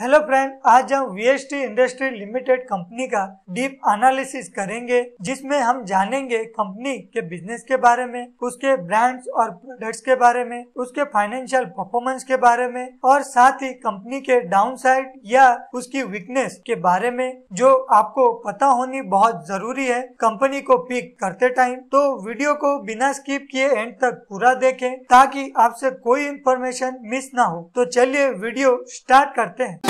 Hello friend आज हम VST industry limited company का डीप एनालिसिस करेंगे जिसमें हम जानेंगे कंपनी के बिजनेस के बारे में उसके ब्रांड्स और प्रोडक्ट्स के बारे में उसके फाइनेंशियल परफॉर्मेंस के बारे में और साथ ही कंपनी के डाउनसाइड या उसकी वीकनेस के बारे में जो आपको पता होनी बहुत जरूरी है कंपनी को पिक करते टाइम तो वीडियो को बिना स्किप किए एंड तक पूरा देखे ताकि आपसे कोई इन्फॉर्मेशन मिस ना हो तो चलिए वीडियो स्टार्ट करते हैं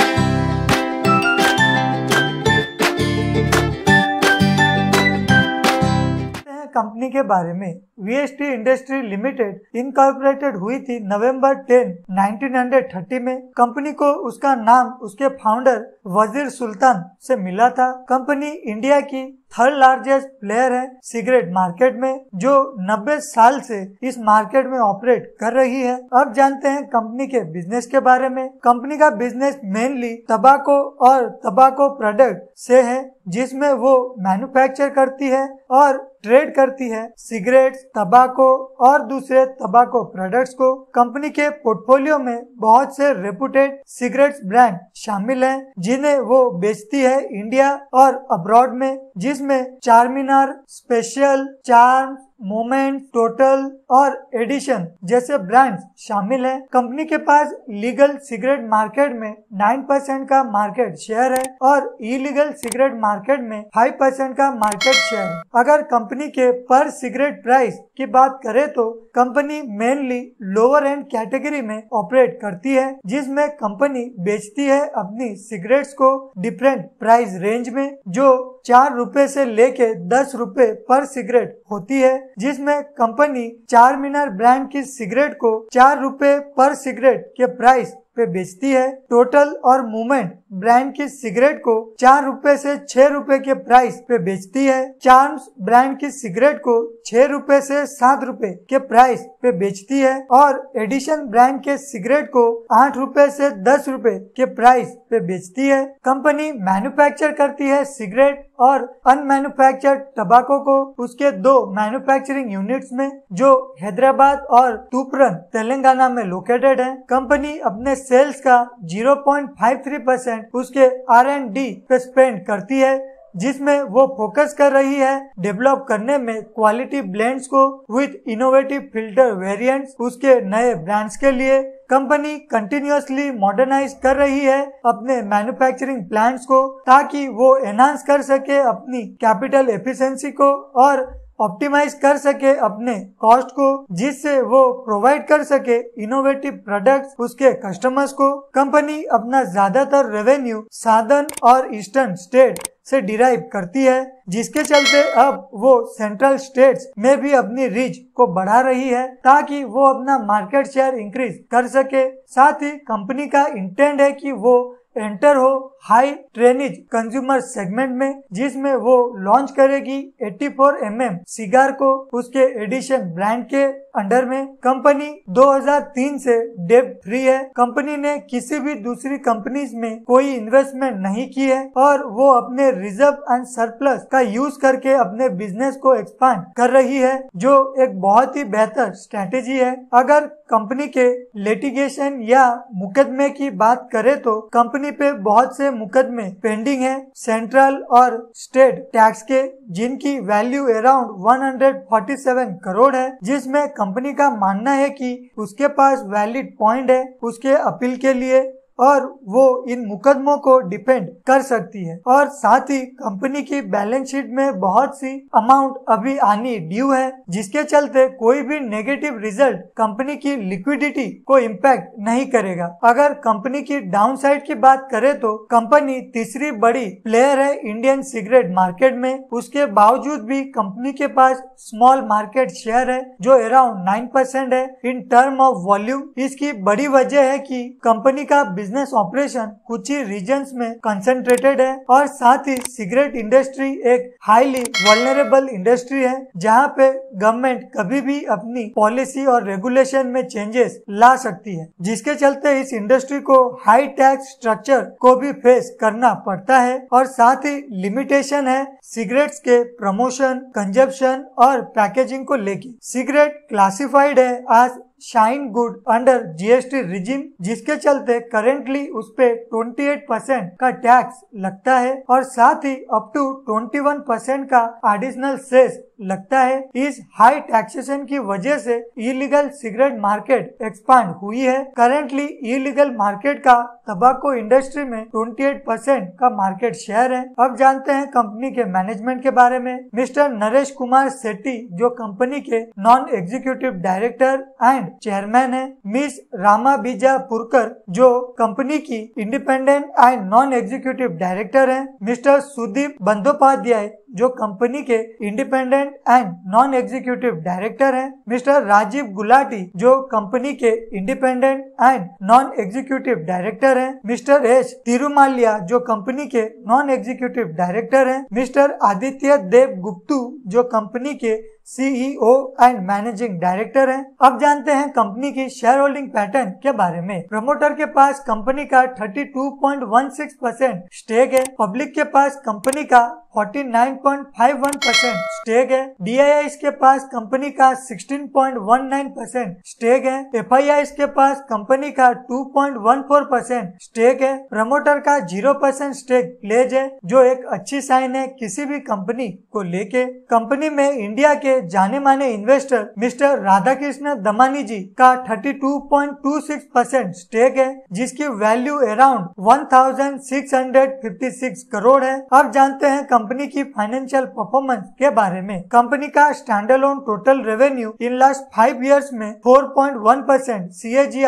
कंपनी के बारे में वीएसटी इंडस्ट्री लिमिटेड इनकॉर्पोरेटेड हुई थी नवंबर 10, 1930 में कंपनी को उसका नाम उसके फाउंडर वजीर सुल्तान से मिला था कंपनी इंडिया की थर्ड लार्जेस्ट प्लेयर है सिगरेट मार्केट में जो 90 साल से इस मार्केट में ऑपरेट कर रही है अब जानते हैं कंपनी के बिजनेस के बारे में कंपनी का बिजनेस मेनली तबाको और तबाको प्रोडक्ट से है जिसमें वो मैन्युफैक्चर करती है और ट्रेड करती है सिगरेट्स तबाको और दूसरे तबाको प्रोडक्ट्स को कंपनी के पोर्टफोलियो में बहुत से रेपुटेड सिगरेट्स ब्रांड शामिल हैं जिन्हें वो बेचती है इंडिया और अब्रॉड में जिसमें Charminar special charm moment total और एडिशन जैसे ब्रांड्स शामिल हैं। कंपनी के पास लीगल सिगरेट मार्केट में 9 परसेंट का मार्केट शेयर है और इलीगल सिगरेट मार्केट में 5 परसेंट का मार्केट शेयर है अगर कंपनी के पर सिगरेट प्राइस की बात करें तो company mainly lower end category में ऑपरेट करती है जिसमें कंपनी बेचती है अपनी सिगरेट्स को डिफरेंट प्राइस रेंज में जो चार रुपए से लेके दस रुपए पर सिगरेट होती है जिसमें कंपनी चार मीनार ब्रांड की सिगरेट को चार रुपए पर सिगरेट के प्राइस पे बेचती है टोटल और मूवमेंट ब्रांड की सिगरेट को चार रूपए से छह रूपए के प्राइस पे बेचती है चार्म्स ब्रांड की सिगरेट को छह रूपए से सात रूपए के प्राइस पे बेचती है और एडिशन ब्रांड के सिगरेट को आठ रूपए से दस रूपए के प्राइस पे बेचती है कंपनी मैन्युफैक्चर करती है सिगरेट और अनमैन्युफैक्चर टबाको को उसके दो मैन्युफैक्चरिंग यूनिट्स में जो हैदराबाद और तुपरन तेलंगाना में लोकेटेड है कंपनी अपने सेल्स का 0.53 परसेंट परसेंट उसके आर एंड डी पे स्पेंड करती है जिसमें वो फोकस कर रही है डेवलप करने में क्वालिटी ब्लेंड्स को विद इनोवेटिव फिल्टर वेरिएंट्स उसके नए ब्रांड्स के लिए कंपनी कंटिन्यूसली मॉडर्नाइज कर रही है अपने मैन्युफैक्चरिंग प्लांट्स को ताकि वो एनहांस कर सके अपनी कैपिटल एफिशिएंसी को और ऑप्टिमाइज कर सके अपने कॉस्ट को जिससे वो प्रोवाइड कर सके इनोवेटिव प्रोडक्ट्स उसके कस्टमर्स को कंपनी अपना ज्यादातर रेवेन्यू साधन और ईस्टर्न स्टेट से डिराइव करती है जिसके चलते अब वो सेंट्रल स्टेट्स में भी अपनी रीच को बढ़ा रही है ताकि वो अपना मार्केट शेयर इंक्रीज कर सके साथ ही कंपनी का इंटेंट है कि वो एंटर हो हाई ट्रेनिज कंज्यूमर सेगमेंट में जिसमें वो लॉन्च करेगी 84 फोर mm सिगार को उसके एडिशन ब्रांड के अंडर में कंपनी 2003 से डेब फ्री है कंपनी ने किसी भी दूसरी कंपनीज में कोई इन्वेस्टमेंट नहीं की है और वो अपने रिजर्व एंड सरप्लस का यूज करके अपने बिजनेस को एक्सपांड कर रही है जो एक बहुत ही बेहतर स्ट्रेटेजी है अगर कंपनी के लेटिगेशन या मुकदमे की बात करें तो कंपनी मामले पे बहुत से मुकदमे पेंडिंग हैं सेंट्रल और स्टेट टैक्स के जिनकी वैल्यू अराउंड 147 करोड़ है जिसमें कंपनी का मानना है कि उसके पास वैलिड पॉइंट है उसके अपील के लिए और वो इन मुकदमों को डिपेंड कर सकती है और साथ ही कंपनी की बैलेंस शीट में बहुत सी अमाउंट अभी आनी ड्यू है जिसके चलते कोई भी नेगेटिव रिजल्ट कंपनी की लिक्विडिटी को इम्पैक्ट नहीं करेगा अगर कंपनी की डाउन साइड की बात करें तो कंपनी तीसरी बड़ी प्लेयर है इंडियन सिगरेट मार्केट में उसके बावजूद भी कंपनी के पास स्मॉल मार्केट शेयर है जो अराउंड नाइन परसेंट है इन टर्म ऑफ वॉल्यूम इसकी बड़ी वजह है की कंपनी का बिजनेस ऑपरेशन कुछ ही रीजन में कंसेंट्रेटेड है और साथ ही सिगरेट इंडस्ट्री एक हाईली वर्नरेबल इंडस्ट्री है जहाँ पे गवर्नमेंट कभी भी अपनी पॉलिसी और रेगुलेशन में चेंजेस ला सकती है जिसके चलते इस इंडस्ट्री को हाई टैक्स स्ट्रक्चर को भी फेस करना पड़ता है और साथ ही लिमिटेशन है सिगरेट्स के प्रमोशन कंजप्शन और पैकेजिंग को लेके सिगरेट क्लासिफाइड है आज sin good under GST regime जिसके चलते करेंटली उस पे 28 परसेंट का टैक्स लगता है और साथ ही अप टू 21 परसेंट का एडिशनल सेस लगता है इस हाई टैक्सेशन की वजह से इलीगल सिगरेट मार्केट एक्सपांड हुई है करेंटली इलीगल मार्केट का तंबाकू इंडस्ट्री में 28 परसेंट का मार्केट शेयर है अब जानते हैं कंपनी के मैनेजमेंट के बारे में मिस्टर नरेश कुमार सेट्टी जो कंपनी के non executive director and chairman है मिस रामा बीजा पुरकर जो कंपनी की independent and non executive director है मिस्टर सुदीप बंदोपाध्याय जो कंपनी के independent and non executive director हैं, मिस्टर राजीव गुलाटी जो कंपनी के independent and non executive director हैं, मिस्टर एच तिरुमालिया जो कंपनी के नॉन एग्जीक्यूटिव डायरेक्टर हैं, मिस्टर आदित्य देव गुप्तू जो कंपनी के सीईओ एंड मैनेजिंग डायरेक्टर हैं। अब जानते हैं कंपनी की शेयर होल्डिंग पैटर्न के बारे में प्रमोटर के पास कंपनी का 32.16 परसेंट स्टेक है पब्लिक के पास कंपनी का 49.51 परसेंट स्टेक है डी के पास कंपनी का 16.19 परसेंट स्टेक है एफ के पास कंपनी का 2.14 परसेंट स्टेक है प्रमोटर का 0 परसेंट स्टेक प्लेज है जो एक अच्छी साइन है किसी भी कंपनी को लेके कंपनी में इंडिया के जाने माने इन्वेस्टर मिस्टर राधा कृष्ण दमानी जी का 32.26 परसेंट स्टेक है जिसकी वैल्यू अराउंड 1656 करोड़ है अब जानते हैं कंपनी की फाइनेंशियल परफॉर्मेंस के बारे में कंपनी का standalone total revenue in last five years में 4.1 परसेंट सी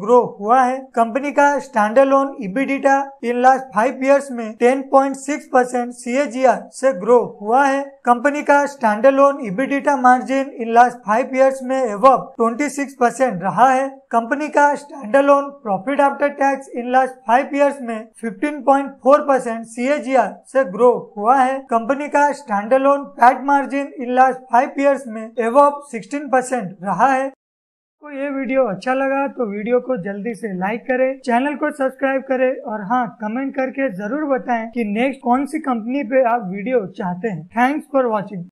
ग्रो हुआ है कंपनी का standalone EBITDA in last five years में 10.6 परसेंट सी ग्रो हुआ है कंपनी का standard loan EBITDA margin in last five years में एवब 26 परसेंट रहा है कंपनी का standalone profit after tax in last five years में 15.4 परसेंट सी से ग्रो हुआ है कंपनी का standalone PAT margin in last five years में एवब 16 परसेंट रहा है आपको ये वीडियो अच्छा लगा तो वीडियो को जल्दी से लाइक करें, चैनल को सब्सक्राइब करें और हाँ कमेंट करके जरूर बताएं कि नेक्स्ट कौन सी कंपनी पे आप वीडियो चाहते हैं थैंक्स फॉर वॉचिंग